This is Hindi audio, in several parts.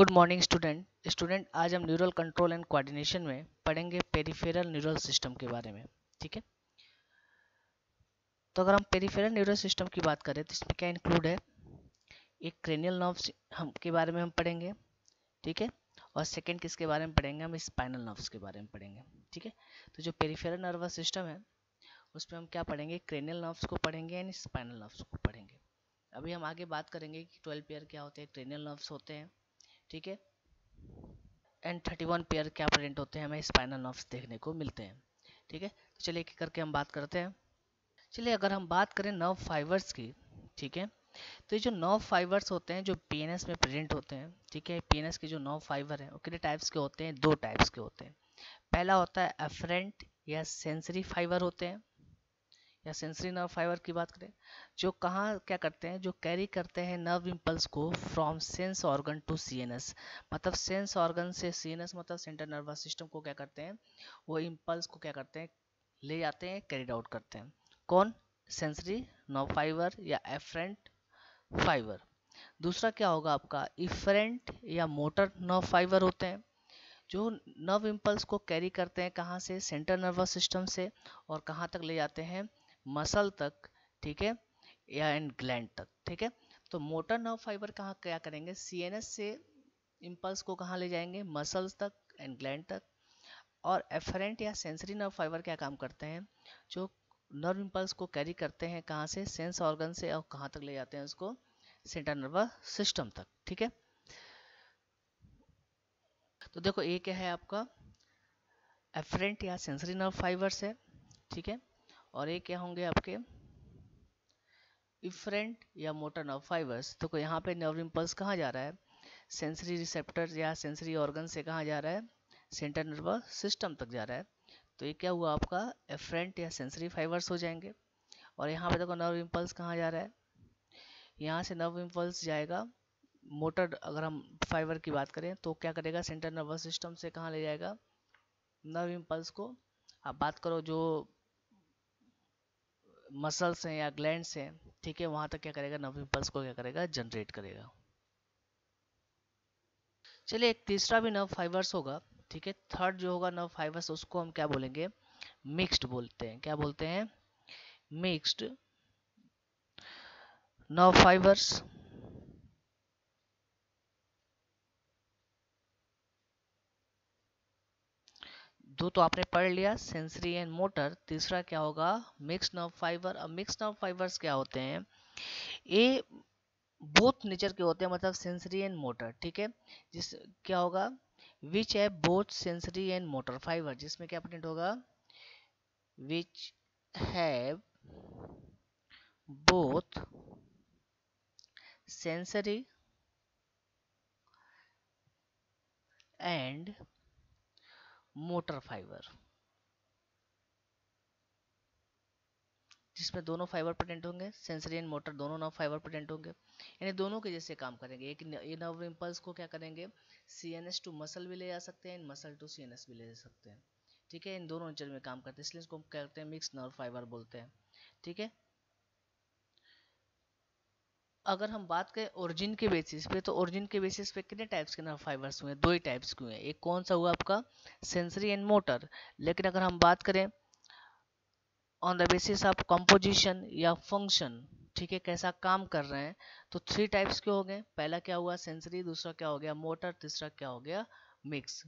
गुड मॉर्निंग स्टूडेंट स्टूडेंट आज हम न्यूरल कंट्रोल एंड कोऑर्डिनेशन में पढ़ेंगे पेरीफेरल न्यूरल सिस्टम के बारे में ठीक है तो अगर हम पेरीफेरल न्यूरल सिस्टम की बात करें तो इसमें क्या इंक्लूड है एक क्रेनियल नर्व्स हम के बारे में हम पढ़ेंगे ठीक है और सेकेंड किसके बारे में पढ़ेंगे हम स्पाइनल नर्व्स के बारे में पढ़ेंगे ठीक है तो जो पेरीफेरल नर्वस सिस्टम है उसमें हम क्या पढ़ेंगे क्रेनियल नर्व्स को पढ़ेंगे एंड स्पाइनल नर्व्स को पढ़ेंगे अभी हम आगे बात करेंगे कि ट्वेल्व पेयर क्या होते हैं क्रेनियल नर्व्स होते हैं ठीक है एंड थर्टी वन पेयर क्या प्रेजेंट होते हैं हमें स्पाइनल नर्व्स देखने को मिलते हैं ठीक है तो चलिए एक करके हम बात करते हैं चलिए अगर हम बात करें नर्व फाइबर्स की ठीक है तो ये जो नर्व फाइबर्स होते हैं जो पीएनएस में प्रिंट होते हैं ठीक है पीएनएस के जो नर्व फाइबर हैं वो कितने टाइप्स के होते हैं दो टाइप्स के होते हैं पहला होता है एफरेंट या सेंसरी फाइबर होते हैं या सेंसरी नर्व फाइबर की बात करें जो कहाँ क्या करते हैं जो कैरी करते हैं नर्व इम्पल्स को from sense organ to CNS मतलब सेंस ऑर्गन से सीएनएस मतलब सेंट्रल नर्वस सिस्टम को क्या करते हैं वो इम्पल्स को क्या करते हैं ले जाते हैं कैरिड आउट करते हैं कौन सेंसरी नर्व फाइबर या एफरेंट फाइबर दूसरा क्या होगा आपका इफरेंट या मोटर नर्व फाइबर होते हैं जो नर्व इम्पल्स को कैरी करते हैं कहाँ से सेंट्रल नर्वस सिस्टम से और कहाँ तक ले जाते हैं मसल तक ठीक है या एंड ग्लैंड तक ठीक है तो मोटर नर्व फाइबर कहाँ क्या करेंगे सीएनएस से इम्पल्स को कहाँ ले जाएंगे मसल्स तक एंड ग्लैंड तक और एफरेंट या सेंसरी नर्व फाइबर क्या काम करते हैं जो नर्व इम्पल्स को कैरी करते हैं कहाँ से सेंस ऑर्गन से और कहाँ तक ले जाते हैं उसको सेंट्रल नर्वस सिस्टम तक ठीक है तो देखो ये क्या है आपका एफरेंट या सेंसरी नर्व फाइबर्स है ठीक है और ये क्या होंगे आपके इफरेंट या मोटर नर्व फाइबर्स तो यहाँ पे नर्व इम्पल्स कहाँ जा रहा है सेंसरी रिसेप्टर या सेंसरी ऑर्गन से कहाँ जा रहा है सेंटर नर्वस सिस्टम तक जा रहा है तो ये क्या हुआ आपका एफरेंट या सेंसरी फाइबर्स हो जाएंगे और यहाँ पे देखो नर्व इम्पल्स कहाँ जा रहा है यहाँ से नर्व इम्पल्स जाएगा मोटर अगर हम फाइबर की बात करें तो क्या करेगा सेंटर नर्वस सिस्टम से कहाँ ले जाएगा नर्व इम्पल्स को आप बात करो जो मसल्स हैं या ग्लैंड्स हैं ठीक है वहां तक क्या करेगा नर्व इम्पल्स को क्या करेगा जनरेट करेगा चलिए एक तीसरा भी नर्व फाइबर्स होगा ठीक है थर्ड जो होगा नर्व फाइबर्स उसको हम क्या बोलेंगे मिक्स्ड बोलते हैं क्या बोलते हैं मिक्स्ड नर्व फाइबर्स दो तो आपने पढ़ लिया सेंसरी एंड मोटर तीसरा क्या होगा मिक्स नर्व फाइबर अब मिक्स नर्व फाइबर्स क्या होते हैं ये बोथ नेचर के होते हैं मतलब सेंसरी एंड मोटर ठीक है जिस क्या होगा विच है both sensory and motor fibre जिसमें क्या प्रिंट होगा which have both sensory and motor fibre जिसमें दोनों फाइबर प्रेजेंट होंगे सेंसरी एंड मोटर दोनों नर्व फाइबर प्रेजेंट होंगे यानी दोनों के जैसे काम करेंगे एक ये नर्व इम्पल्स को क्या करेंगे C N S to muscle भी ले जा सकते हैं muscle to C N S भी ले जा सकते हैं ठीक है इन दोनों नेचर में काम करते हैं इसलिए इसको हम कहते हैं मिक्स नर्व फाइबर बोलते हैं ठीक है अगर हम बात करें ओरिजिन के बेसिस पे तो ओरिजिन के बेसिस पे कितने टाइप्स के फाइबर्स हुए दो ही टाइप्स के हुए एक कौन सा हुआ आपका सेंसरी एंड मोटर लेकिन अगर हम बात करें on the basis of composition या फंक्शन ठीक है कैसा काम कर रहे हैं तो थ्री टाइप्स के हो गए पहला क्या हुआ सेंसरी दूसरा क्या हो गया मोटर तीसरा क्या हो गया मिक्स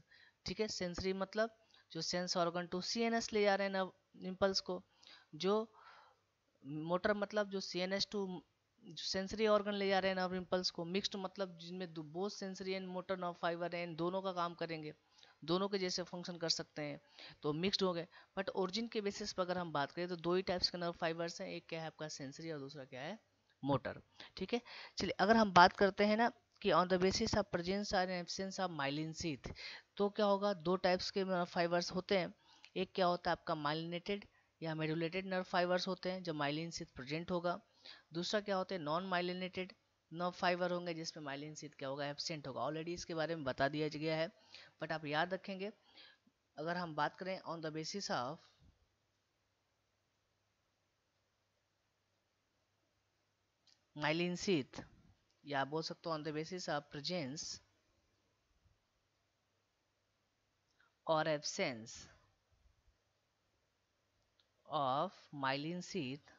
ठीक है सेंसरी मतलब जो सेंस ऑर्गन टू सी ले जा रहे हैं नर्व इम्पल्स को जो मोटर मतलब जो सी टू जो सेंसरी ऑर्गन ले जा रहे हैं नर्व इम्पल्स को मिक्स्ड मतलब जिनमें both sensory and motor nerve fibre and दोनों का काम करेंगे दोनों के जैसे फंक्शन कर सकते हैं तो मिक्स्ड हो गए बट ओरिजिन के बेसिस पर अगर हम बात करें तो दो ही टाइप्स के नर्व फाइबर्स हैं एक क्या है आपका सेंसरी और दूसरा क्या है मोटर ठीक है चलिए अगर हम बात करते हैं ना कि on the basis of presence और एबसेंस ऑफ माइलिन सीथ तो क्या होगा दो टाइप्स के नर्व फाइबर्स होते हैं एक क्या होता है आपका माइलिनेटेड या मेडुलेटेड नर्व फाइबर्स होते हैं जब माइलिन सीथ प्रजेंट होगा दूसरा क्या होता है नॉन माइलिनेटेड नर्व फाइबर होंगे जिसमें माइलिन सीट क्या होगा एबसेंट होगा ऑलरेडी इसके बारे में बता दिया गया है बट आप याद रखेंगे अगर हम बात करें on the basis of myelin sheath या बोल सकते हो on the basis of presence और absence of myelin sheath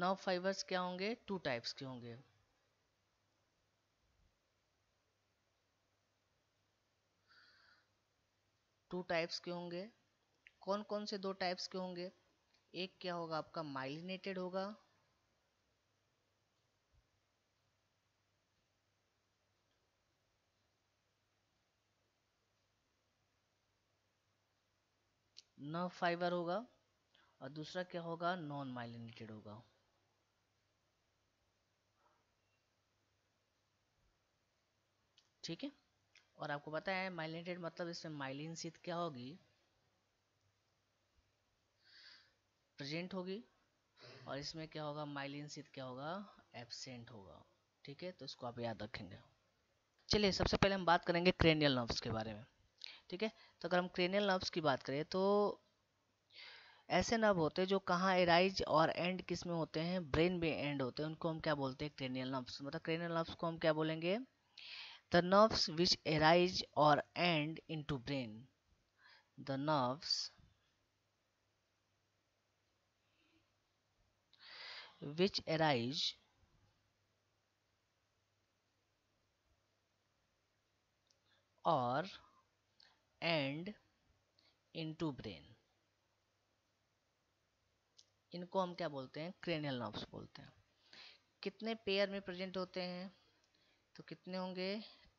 nerve fibres क्या होंगे टू टाइप्स के होंगे टू टाइप्स के होंगे कौन कौन से दो टाइप्स के होंगे एक क्या होगा आपका माइलिनेटेड होगा नर्व फाइबर होगा और दूसरा क्या होगा नॉन माइलिनेटेड होगा ठीक है और आपको पता है माइलिनेटेड मतलब इसमें माइलिन सीध क्या होगी प्रेजेंट होगी और इसमें क्या होगा माइलिन सीध क्या होगा एबसेंट होगा ठीक है तो इसको आप याद रखेंगे चलिए सबसे पहले हम बात करेंगे क्रेनियल नर्व्स के बारे में ठीक है तो अगर हम क्रेनियल नर्व्स की बात करें तो ऐसे नर्व होते हैं जो कहाँ एराइज और एंड किस में होते हैं ब्रेन में एंड होते हैं उनको हम क्या बोलते हैं क्रेनियल नर्व्स मतलब क्रेनियल नर्व्स को हम क्या बोलेंगे the nerves which arise or end into brain the nerves which arise or end into brain इनको हम क्या बोलते हैं क्रेनियल नर्व्स बोलते हैं कितने पेयर में प्रेजेंट होते हैं तो कितने होंगे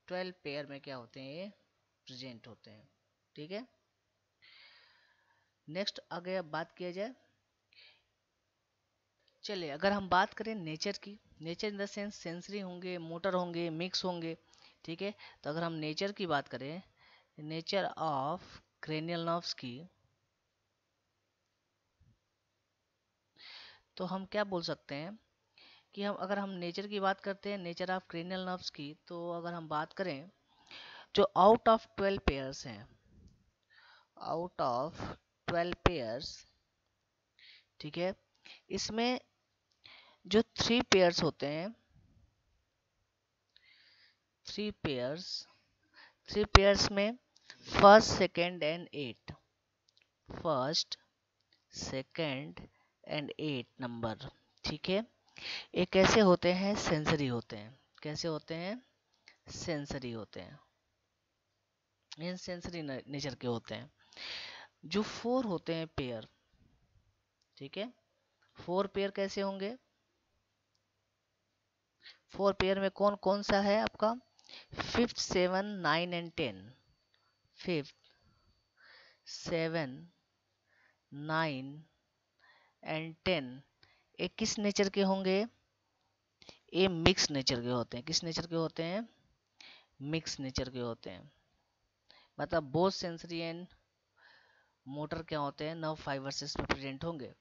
ट्वेल्व पेयर में क्या होते हैं ये प्रेजेंट होते हैं ठीक है नेक्स्ट आगे अब बात किया जाए चलिए अगर हम बात करें नेचर की nature in the sense sensory होंगे मोटर होंगे मिक्स होंगे ठीक है तो अगर हम नेचर की बात करें नेचर ऑफ क्रेनियल नर्व्स की तो हम क्या बोल सकते हैं कि हम अगर हम नेचर की बात करते हैं नेचर ऑफ क्रीनियल नर्व्स की तो अगर हम बात करें जो आउट ऑफ ट्वेल्व पेयर्स हैं आउट ऑफ ट्वेल्व पेयर्स ठीक है इसमें जो थ्री पेयर्स होते हैं थ्री पेयर्स थ्री पेयर्स में first second and eight first second and eight number ठीक है ये कैसे होते हैं सेंसरी होते हैं कैसे होते हैं सेंसरी होते हैं इन सेंसरी नेचर के होते हैं जो फोर होते हैं पेयर ठीक है फोर पेयर कैसे होंगे फोर पेयर में कौन कौन सा है आपका fifth seven nine and ten fifth seven nine and ten ये किस नेचर के होंगे ये मिक्स नेचर के होते हैं किस नेचर के होते हैं मिक्स नेचर के होते हैं मतलब बोथ सेंसरी एंड मोटर क्या होते हैं नव फाइबर्स इसमें प्रेजेंट होंगे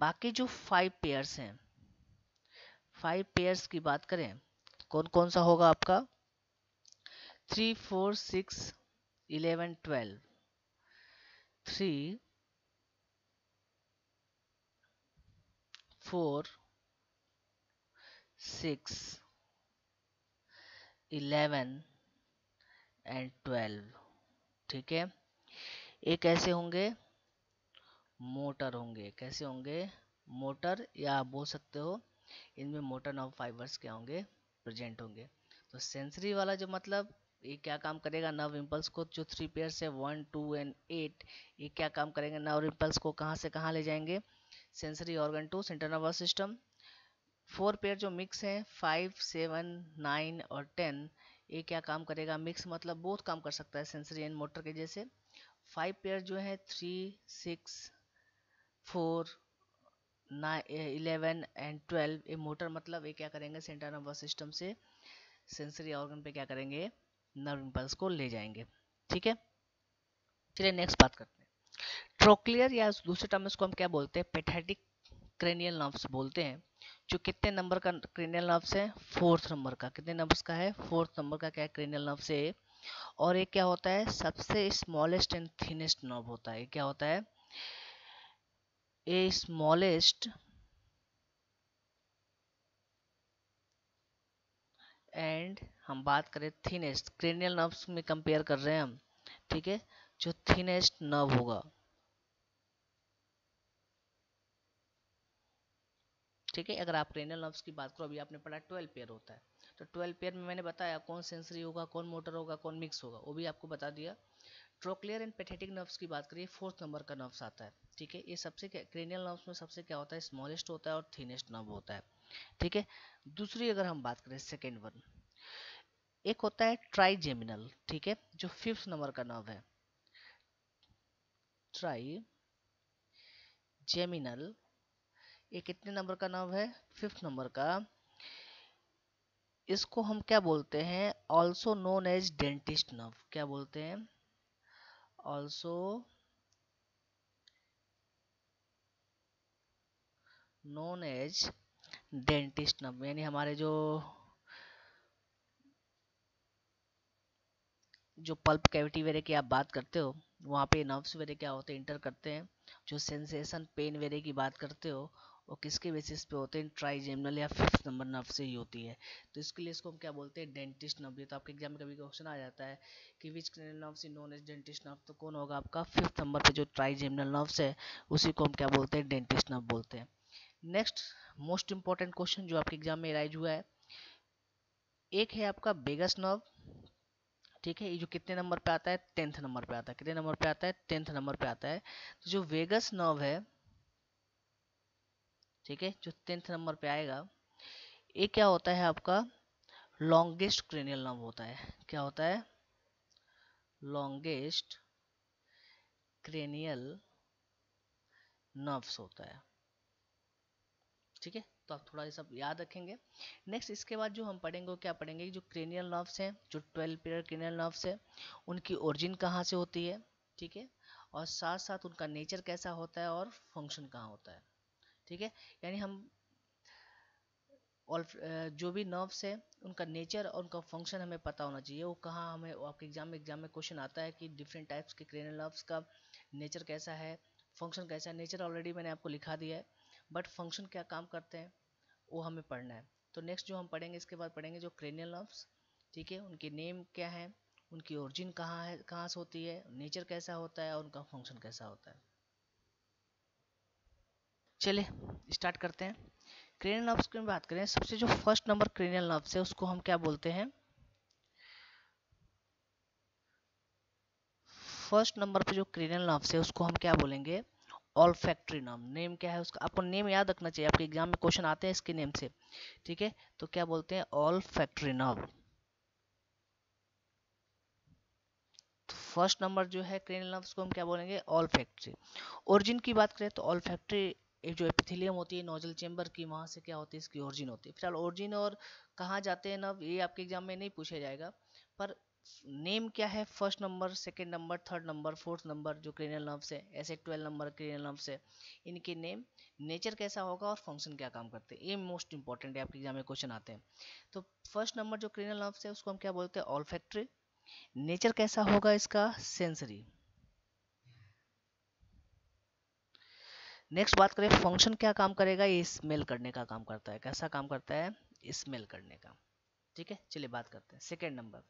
बाकी जो फाइव पेयर्स हैं फाइव पेयर्स की बात करें कौन कौन सा होगा आपका three four six eleven twelve three four, six, eleven and twelve ठीक है ये कैसे होंगे मोटर होंगे कैसे होंगे मोटर या आप बोल सकते हो इनमें मोटर नर्व फाइबर्स क्या होंगे प्रेजेंट होंगे तो सेंसरी वाला जो मतलब ये क्या काम करेगा नव इम्पल्स को जो थ्री पेयर से वन टू एंड एट ये क्या काम करेंगे नव इम्पल्स को कहाँ से कहाँ ले जाएंगे sensory organ to central nervous system four pair जो मिक्स हैं फाइव सेवन नाइन और टेन ये क्या काम करेगा मिक्स मतलब बहुत काम कर सकता है सेंसरी एंड मोटर के जैसे फाइव पेयर जो है three six four nine eleven and twelve ये मोटर मतलब ये क्या करेंगे सेंट्रल नर्वस सिस्टम से सेंसरी ऑर्गन पे क्या करेंगे नर्व इम्पल्स को ले जाएंगे ठीक है चलिए नेक्स्ट बात करते हैं ट्रोक्लियर या दूसरे टर्म इसको हम क्या बोलते हैं पेथेटिक क्रेनियल नर्व्स बोलते हैं जो कितने नंबर का क्रेनियल नर्व्स है फोर्थ नंबर का कितने नर्व्स का है फोर्थ नंबर का क्या क्रेनियल नर्व्स है और ये क्या होता है सबसे स्मॉलेस्ट एंड थिनेस्ट नर्व होता है क्या होता है ए स्मॉलेस्ट एंड हम बात करें थिनेस्ट क्रेनियल नर्व्स में कंपेयर कर रहे हैं हम ठीक है जो थिनेस्ट नर्व होगा ठीक है अगर आप रेनल नर्व्स की बात करो अभी आपने पढ़ा ट्वेल्व पेयर होता है तो ट्वेल्व पेयर में मैंने बताया कौन सेंसरी होगा कौन मोटर होगा कौन मिक्स होगा वो भी आपको बता दिया ट्रोक्लियर एंड पैथेटिक नर्व्स की बात करिए फोर्थ नंबर का नर्व्स आता है ठीक है ये सबसे क्या क्रेनियल नर्व्स में सबसे क्या होता है स्मॉलेस्ट होता है और थिनेस्ट नर्व होता है ठीक है दूसरी अगर हम बात करें सेकेंड वन एक होता है ट्राइजेमिनल ठीक है जो फिफ्थ नंबर का नर्व है ट्राई जेमिनल ये कितने नंबर का नाम है फिफ्थ नंबर का इसको हम क्या बोलते हैं also known as dentist nerve क्या बोलते हैं also known as dentist nerve यानी हमारे जो जो पल्प कैविटी वगैरह की आप बात करते हो वहाँ पे नर्व्स वगैरह क्या होते हैं इंटर करते हैं जो सेंसेशन पेन वगैरह की बात करते हो और किसके बेसिस पे होते हैं ट्राइजेमनल या फिफ्थ नंबर नर्व से ही होती है तो इसके लिए इसको हम क्या बोलते हैं डेंटिस्ट नर्व ये तो आपके एग्जाम में कभी क्वेश्चन आ जाता है कि विच नर्व से नॉन एज डेंटिस्ट नर्व तो कौन होगा आपका फिफ्थ नंबर पे जो ट्राइजेमनल नर्व है उसी को हम क्या बोलते हैं डेंटिस्ट नर्व बोलते हैं नेक्स्ट मोस्ट इंपॉर्टेंट क्वेश्चन जो आपके एग्जाम में राइज हुआ है एक है आपका बेगस नर्व ठीक है ये जो कितने नंबर पे आता है टेंथ नंबर पे आता है कितने नंबर पे आता है टेंथ नंबर पे आता है तो जो वेगस नर्व है ठीक है जो टेंथ नंबर पे आएगा ये क्या होता है आपका लॉन्गेस्ट क्रेनियल नर्व होता है क्या होता है लॉन्गेस्ट क्रेनियल नर्व्स होता है ठीक है तो आप थोड़ा ये सब याद रखेंगे नेक्स्ट इसके बाद जो हम पढ़ेंगे वो क्या पढ़ेंगे जो क्रेनियल नर्व्स हैं जो ट्वेल्व पेयर क्रेनियल नर्व्स हैं उनकी ओरिजिन कहाँ से होती है ठीक है और साथ साथ उनका नेचर कैसा होता है और फंक्शन कहाँ होता है ठीक है यानी हम ऑल जो भी नर्व्स है उनका नेचर और उनका फंक्शन हमें पता होना चाहिए वो कहाँ हमें आपके एग्जाम में एग्जाम में क्वेश्चन आता है कि डिफरेंट टाइप्स के क्रेनल नर्व्स का नेचर कैसा है फंक्शन कैसा है नेचर ऑलरेडी मैंने आपको लिखा दिया है बट फंक्शन क्या काम करते हैं वो हमें पढ़ना है तो नेक्स्ट जो हम पढ़ेंगे इसके बाद पढ़ेंगे जो क्रेनियल नर्व्स ठीक है उनके नेम क्या है उनकी ओरिजिन कहाँ है कहाँ से होती है नेचर कैसा होता है और उनका फंक्शन कैसा होता है चले स्टार्ट करते हैं क्रेनियल नर्व्स की बात करें सबसे जो फर्स्ट नंबर क्रेनियल नर्व्स है उसको हम क्या बोलते हैं फर्स्ट नंबर पे जो क्रेनियल नर्व्स है उसको हम क्या बोलेंगे ऑल फैक्ट्री नाम नेम क्या है उसका आपको नेम याद रखना चाहिए आपके एग्जाम में क्वेश्चन आते हैं इसके नेम से ठीक है तो क्या बोलते हैं olfactory nerve first number जो है क्रेनियल नर्व्स को हम क्या बोलेंगे ऑल फैक्ट्री ओरिजिन की बात करें तो ऑल फैक्ट्री एक जो एपिथिलियम होती है नोजल चेम्बर की वहाँ से क्या होती है इसकी ओरिजिन होती है फिलहाल ओरिजिन और कहाँ जाते हैं नब ये आपके एग्जाम में नहीं पूछा जाएगा पर नेम क्या है first number second number third number fourth number जो क्रेनियल नर्व्स है ऐसे ट्वेल्व नंबर क्रेनियल नर्व्स है इनके नेम नेचर कैसा होगा और फंक्शन क्या काम करते हैं ये मोस्ट इंपॉर्टेंट है आपके एग्जाम में क्वेश्चन आते हैं तो फर्स्ट नंबर जो क्रेनियल नर्व्स है उसको हम क्या बोलते हैं ऑल फैक्ट्री नेचर कैसा होगा इसका सेंसरी नेक्स्ट बात करें फंक्शन क्या काम करेगा ये स्मेल करने का काम करता है कैसा काम करता है स्मेल करने का ठीक है चलिए बात करते हैं सेकेंड नंबर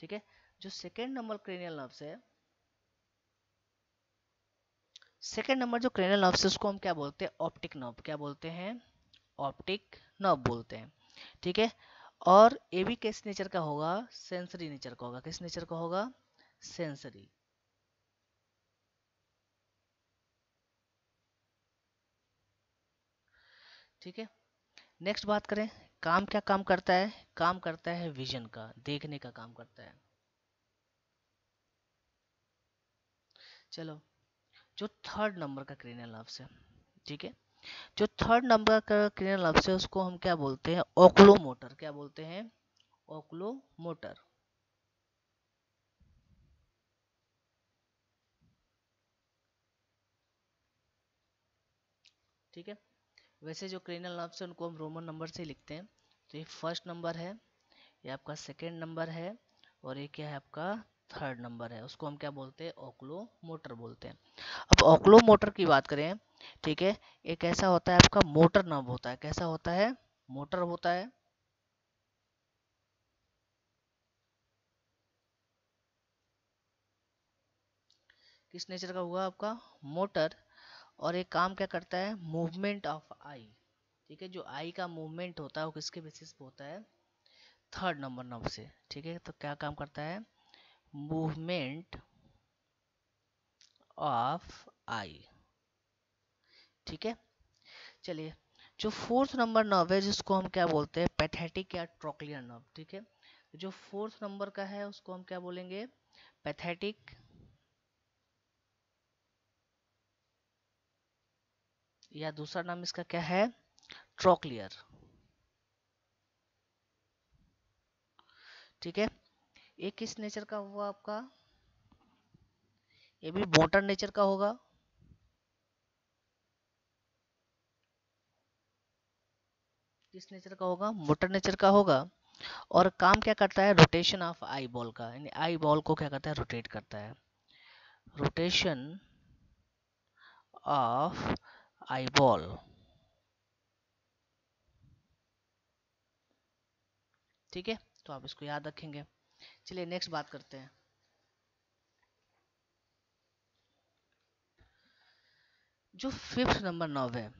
ठीक है जो सेकेंड नंबर क्रेनियल नर्व्स है सेकेंड नंबर जो क्रेनियल नर्व्स है उसको हम क्या बोलते हैं ऑप्टिक नर्व क्या बोलते हैं ऑप्टिक नर्व बोलते हैं ठीक है और ये भी किस नेचर का होगा सेंसरी नेचर का होगा किस नेचर का होगा सेंसरी ठीक है नेक्स्ट बात करें काम क्या काम करता है काम करता है विजन का देखने का काम करता है चलो जो थर्ड नंबर का क्रीनल लफ्स है ठीक है जो थर्ड नंबर का क्रीनल लफ्स है उसको हम क्या बोलते हैं ओक्लो मोटर क्या बोलते हैं ओक्लो मोटर ठीक है वैसे जो क्रेनियल नर्व्स है उनको हम रोमन नंबर से लिखते हैं तो ये फर्स्ट नंबर है ये आपका सेकेंड नंबर है और ये क्या है आपका थर्ड नंबर है उसको हम क्या बोलते हैं ओक्लो मोटर बोलते हैं अब ओक्लो मोटर की बात करें ठीक है एक ऐसा होता है आपका मोटर नर्व होता है कैसा होता है मोटर होता है किस नेचर का हुआ आपका मोटर और एक काम क्या करता है मूवमेंट ऑफ आई ठीक है जो आई का मूवमेंट होता है वो किसके बेसिस पे होता है थर्ड नंबर नब से ठीक है तो क्या काम करता है मूवमेंट ऑफ आई ठीक है चलिए जो फोर्थ नंबर नव है जिसको हम क्या बोलते हैं पैथेटिक या ट्रोक्लियर नव ठीक है जो फोर्थ नंबर का है उसको हम क्या बोलेंगे पैथेटिक या दूसरा नाम इसका क्या है ट्रोक्लियर ठीक है ये किस नेचर का हुआ आपका ये भी मोटर नेचर का होगा किस नेचर का होगा मोटर नेचर का होगा और काम क्या करता है रोटेशन ऑफ आई बॉल का यानी आई बॉल को क्या करता है रोटेट करता है रोटेशन ऑफ eyeball ठीक है तो आप इसको याद रखेंगे चलिए नेक्स्ट बात करते हैं जो फिफ्थ नंबर नॉव है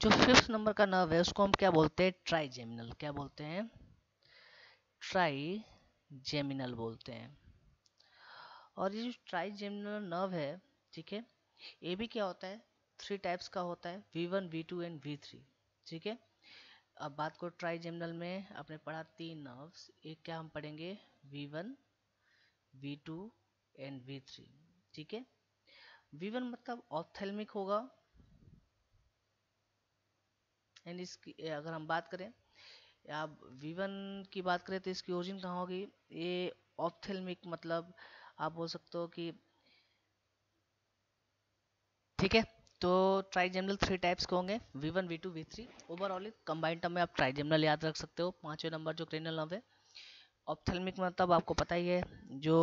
जो फिफ्थ नंबर का नर्व है उसको हम क्या बोलते हैं ट्राइजेमिनल क्या बोलते हैं ट्राइजेमिनल बोलते हैं और ये जो ट्राइजेमिनल नर्व है ठीक है ये भी क्या होता है थ्री टाइप्स का होता है V one V two and V three ठीक है अब बात को जेमिनल में आपने पढ़ा तीन नर्व्स एक क्या हम पढ़ेंगे V one V two and V three ठीक है वी वन मतलब ऑप्थेलमिक होगा एंड इसकी अगर हम बात करें आप विवन की बात करें तो इसकी ओरिजिन कहाँ होगी ये ऑप्थेलमिक मतलब आप बोल सकते हो कि ठीक है तो ट्राइजेमनल थ्री टाइप्स के होंगे V one V two V three overall combined term में आप ट्राइजेमनल याद रख सकते हो पांचवें नंबर जो क्रेनल नर्व है ऑप्थेलमिक मतलब आपको पता ही है जो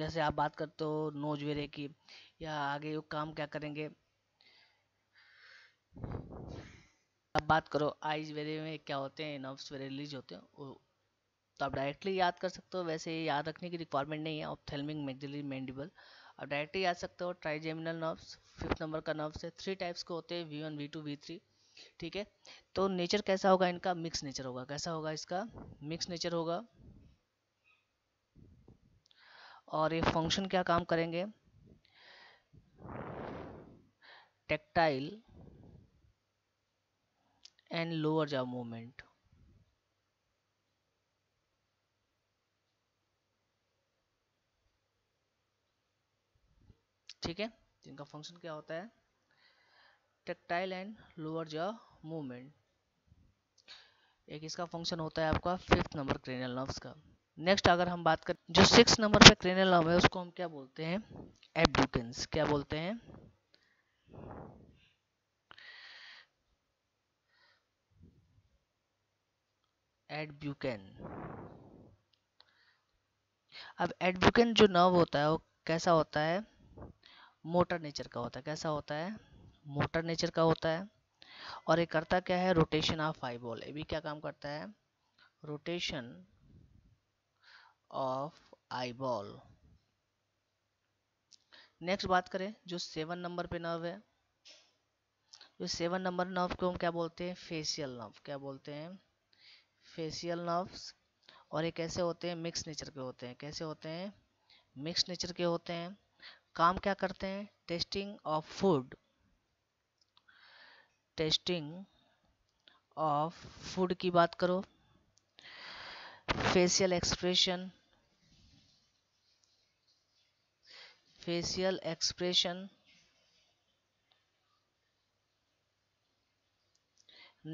जैसे आप बात करते हो नोज वेरे की या आगे वो काम क्या करेंगे अब बात करो आईज वेरे में क्या होते हैं नर्व्स वेरे रिलीज होते हैं तो आप डायरेक्टली याद कर सकते हो वैसे याद रखने की रिक्वायरमेंट नहीं है ऑप्थेलमिक मैगजली मैंडिबल आप डायरेक्टली याद सकते हो ट्राइजेमिनल नर्व्स फिफ्थ नंबर का नर्व्स है थ्री टाइप्स के होते हैं V one V two V three ठीक है तो नेचर कैसा होगा इनका मिक्स नेचर होगा कैसा होगा इसका मिक्स नेचर होगा और ये फंक्शन क्या काम करेंगे tactile and lower jaw movement. ठीक है जिनका फंक्शन क्या होता है tactile and lower jaw movement एक इसका फंक्शन होता है आपका फिफ्थ नंबर क्रेनियल नर्व्स का नेक्स्ट अगर हम बात करें जो सिक्स नंबर पे क्रेनियल नर्व है उसको हम क्या बोलते हैं एबडुकेंस क्या बोलते हैं एड ब्यूकैन अब एडब्यूकन जो नर्व होता है वो कैसा होता है मोटर नेचर का होता है कैसा होता है मोटर नेचर का होता है और ये करता क्या है रोटेशन ऑफ आईबॉल बॉल ये भी क्या काम करता है rotation of eyeball next बात करें जो सेवन नंबर पे नर्व है जो सेवन नंबर नर्व को हम क्या बोलते हैं फेशियल नर्व क्या बोलते हैं फेशियल नर्व्स और ये कैसे होते हैं मिक्स नेचर के होते हैं कैसे होते हैं मिक्स नेचर के होते हैं काम क्या करते हैं testing of food testing of food की बात करो facial expression facial expression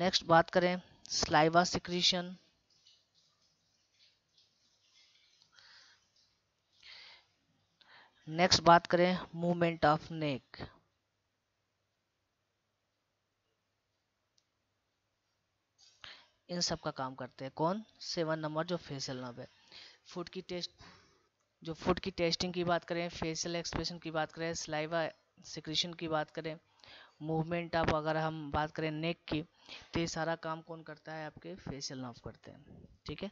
next बात करें saliva secretion नेक्स्ट बात करें मूवमेंट ऑफ नेक इन सब का काम करते हैं कौन सेवन नंबर जो फेशियल नब है फूड की टेस्ट जो फूड की टेस्टिंग की बात करें फेशियल एक्सप्रेशन की बात करें स्लाइवा सिक्रीशन की बात करें मूवमेंट आप अगर हम बात करें नेक की तो ये सारा काम कौन करता है आपके फेशियल नर्व करते हैं ठीक है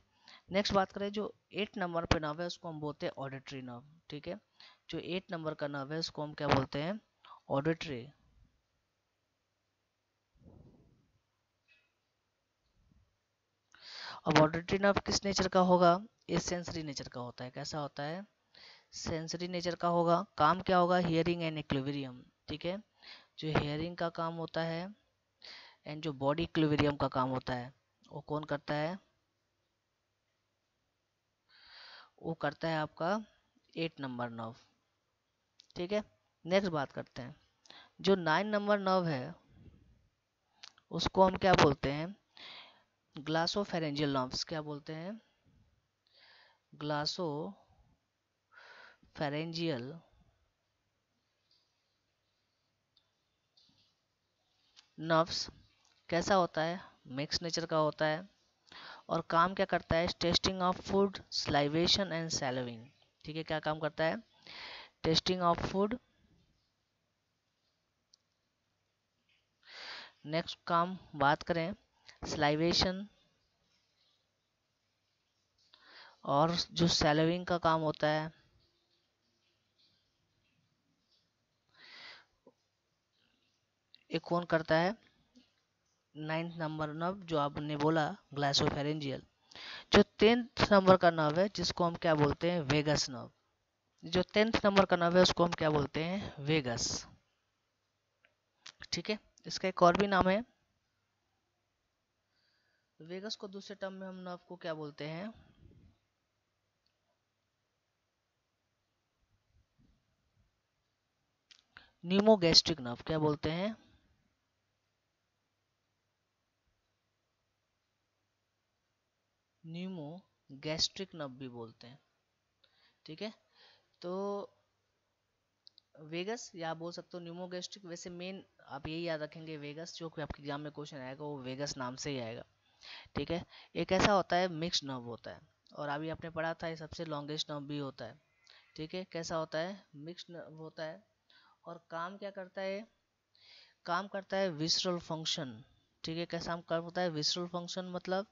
नेक्स्ट बात करें जो एट नंबर पे नर्व है उसको हम बोलते हैं ऑडिटरी नर्व ठीक है जो एट नंबर का नर्व है उसको हम क्या बोलते हैं ऑडिटरी अब ऑडिटरी नर्व किस नेचर का होगा ये सेंसरी नेचर का होता है कैसा होता है सेंसरी नेचर का होगा काम क्या होगा हियरिंग एंड एक्लोवेरियम ठीक है जो हेयरिंग का काम होता है एंड जो बॉडी क्लोवेरियम का काम होता है वो कौन करता है वो करता है आपका एट नंबर नव ठीक है नेक्स्ट बात करते हैं जो नाइन नंबर नव है उसको हम क्या बोलते हैं ग्लासो फेरेंजियल नर्व्स क्या बोलते हैं ग्लासो फेरेंजियल नर्व्स कैसा होता है मिक्स नेचर का होता है और काम क्या करता है testing of food salivation and swallowing ठीक है क्या काम करता है टेस्टिंग ऑफ फूड नेक्स्ट काम बात करें स्लाइवेशन और जो सेलोविंग का काम होता है ये कौन करता है नाइन्थ नंबर नव जो आपने बोला ग्लाइसोफेरेंजियल जो टेंथ नंबर का नव है जिसको हम क्या बोलते हैं वेगस नव जो टेंथ नंबर का नव है उसको हम क्या बोलते हैं वेगस ठीक है इसका एक और भी नाम है वेगस को दूसरे टर्म में हम नर्व को क्या बोलते हैं न्यूमोगेस्ट्रिक नर्व क्या बोलते हैं न्यूमो गैस्ट्रिक नब भी बोलते हैं ठीक है तो वेगस या बोल सकते हो न्यूमोगेस्ट्रिक वैसे मेन आप यही याद रखेंगे वेगस जो कि आपके एग्जाम में क्वेश्चन आएगा वो वेगस नाम से ही आएगा ठीक है एक ऐसा होता है मिक्स नर्व होता है और अभी आपने पढ़ा था ये सबसे लॉन्गेस्ट नर्व भी होता है ठीक है कैसा होता है मिक्स नर्व होता है और काम क्या करता है काम करता है विसरल फंक्शन ठीक है कैसा हम काम होता है विसरल फंक्शन मतलब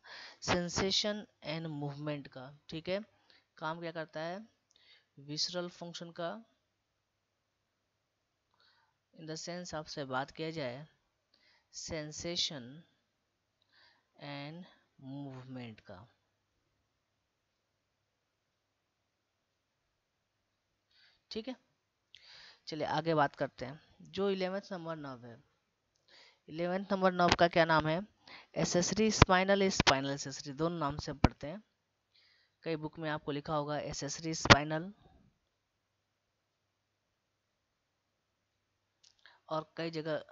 सेंसेशन एंड मूवमेंट का ठीक है काम क्या करता है विसरल फंक्शन का इन द सेंस आपसे बात किया जाए सेंसेशन एंड मूवमेंट का ठीक है चलिए आगे बात करते हैं जो इलेवेंथ नंबर नव है इलेवेंथ नंबर नॉब का क्या नाम है एसेसरी स्पाइनल स्पाइनल एसेसरी दोनों नाम से पढ़ते हैं कई बुक में आपको लिखा होगा एसेसरी स्पाइनल और कई जगह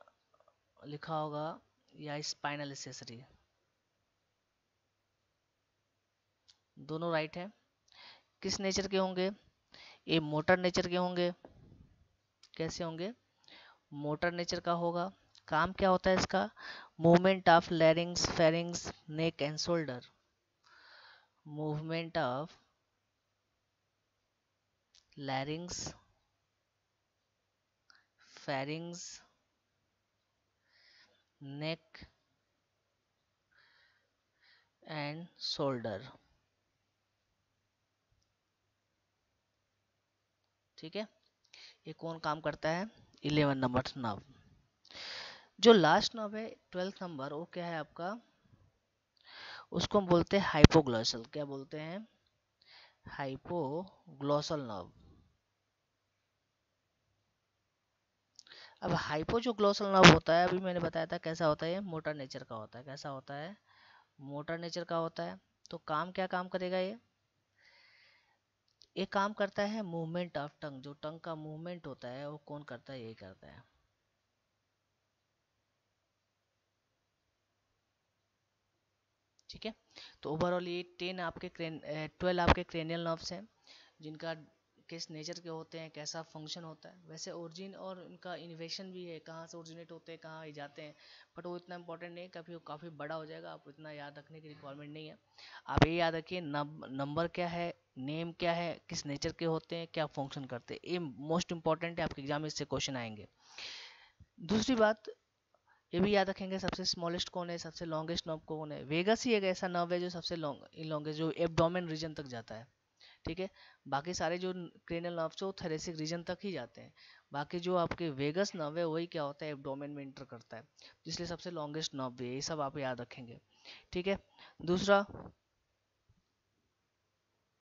लिखा होगा या स्पाइनल एसेसरी दोनों राइट हैं किस नेचर के होंगे ये मोटर नेचर के होंगे कैसे होंगे मोटर नेचर का होगा काम क्या होता है इसका movement of larynx pharynx neck and shoulder movement of larynx pharynx neck and shoulder ठीक है ये कौन काम करता है इलेवन नंबर नर्व जो लास्ट नॉब है ट्वेल्थ नंबर वो क्या है आपका उसको हम बोलते हैं हाइपोग्लॉसल क्या बोलते हैं हाइपोग्लॉसल नर्व अब हाइपो जो ग्लोसल नर्व होता है अभी मैंने बताया था कैसा होता है मोटर नेचर का होता है कैसा होता है मोटर नेचर का होता है तो काम क्या काम करेगा ये ये काम करता है मूवमेंट ऑफ टंग जो टंग का मूवमेंट होता है वो कौन करता है यही करता है ठीक है तो ओवरऑल ये टेन आपके क्रेन ट्वेल्व आपके क्रेनियल नर्व्स हैं जिनका किस नेचर के होते हैं कैसा फंक्शन होता है वैसे ओरिजिन और उनका इन्वेशन भी है कहाँ से ओरिजिनेट होते हैं कहाँ जाते हैं बट वो इतना इंपॉर्टेंट नहीं है कभी वो काफ़ी बड़ा हो जाएगा आप इतना याद रखने की रिक्वायरमेंट नहीं है आप ये याद रखिए नंबर क्या है नेम क्या है किस नेचर के होते हैं क्या फंक्शन करते हैं ये मोस्ट इंपॉर्टेंट है आपके एग्जाम में इससे क्वेश्चन आएंगे दूसरी बात ये भी याद रखेंगे सबसे स्मॉलेस्ट कौन है सबसे लॉन्गेस्ट नर्व कौन है वेगस ही एक ऐसा नर्व है जो सबसे लॉन्ग लॉन्गेस्ट जो एबडोमेन रीजन तक जाता है ठीक है बाकी सारे जो क्रेनल नर्व्स वो थेरेसिक रीजन तक ही जाते हैं बाकी जो आपके वेगस नर्व है वही क्या होता है एबडोमेन में इंटर करता है इसलिए सबसे लॉन्गेस्ट नर्व है ये सब आप याद रखेंगे ठीक है दूसरा